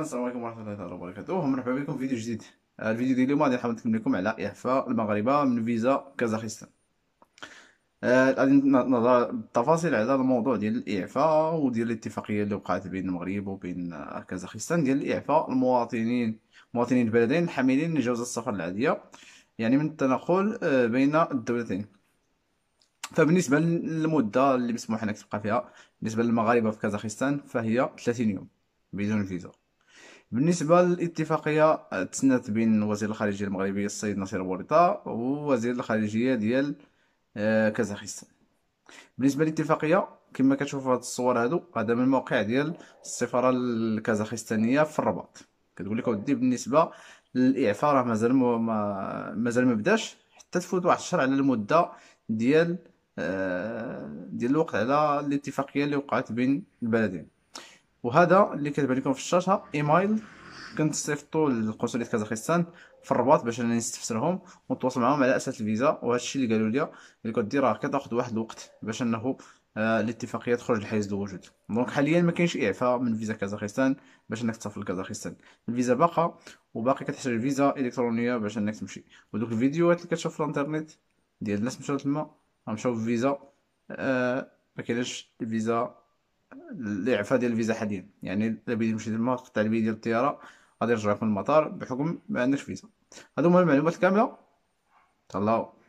اخوان السلام عليكم ورحمه الله تعالى وبركاته مرحبا بكم في فيديو جديد الفيديو ديال اليوم غادي نحاول لكم على اعفاء المغاربه من فيزا كازاخستان آه، غادي نهضر بالتفاصيل على الموضوع ديال الاعفاء وديال الاتفاقيه اللي وقعت بين المغرب وبين آه، كازاخستان ديال الاعفاء المواطنين مواطنين البلدين الحاملين جواز السفر العاديه يعني من التنقل آه، بين الدولتين فبالنسبه للمده اللي مسموح انك تبقى فيها بالنسبه للمغاربه في كازاخستان فهي 30 يوم بدون فيزا بالنسبه للاتفاقيه تسنات بين وزير الخارجيه المغربي السيد نصير بوريطه ووزير الخارجيه ديال آه، كازاخستان بالنسبه للاتفاقيه كما كتشوفوا هاد الصور هادو هذا من الموقع ديال السفاره الكازاخستانيه في الرباط كتقول لك اودي بالنسبه للاعفاء راه مازال مازال ما بداش حتى تفوت واحد الشهر على المده ديال آه، ديال الوقت على الاتفاقيه اللي وقعت بين البلدين وهذا اللي كتبان لكم في الشاشه ايميل كنتصيفطوا للقنصليه كازاخستان في الرباط باش انا نستفسرهم ونتواصل معاهم على اساس الفيزا وهذا الشيء اللي قالوا لي اللي كدير راه كتاخذ واحد الوقت باش انه آه، الاتفاقيه تخرج لحيز الوجود دونك حاليا ما كاينش اعفاء من فيزا كازاخستان باش انك تسافر لكازاخستان الفيزا باقا وباقي كتحتاج فيزا الكترونيه باش انك تمشي ودوك الفيديوهات اللي كتشوف في الانترنت ديال الناس مشاو تما مشاو فيزا آه ما كاينش الفيزا الاعفاء ديال الفيزا حاليا يعني الا بيدي تمشي للمغرب قطع البيت ديال الطياره غادي يرجعوك في المطار بحكم ما عندناش فيزا هادو هما المعلومات كامله تهلاو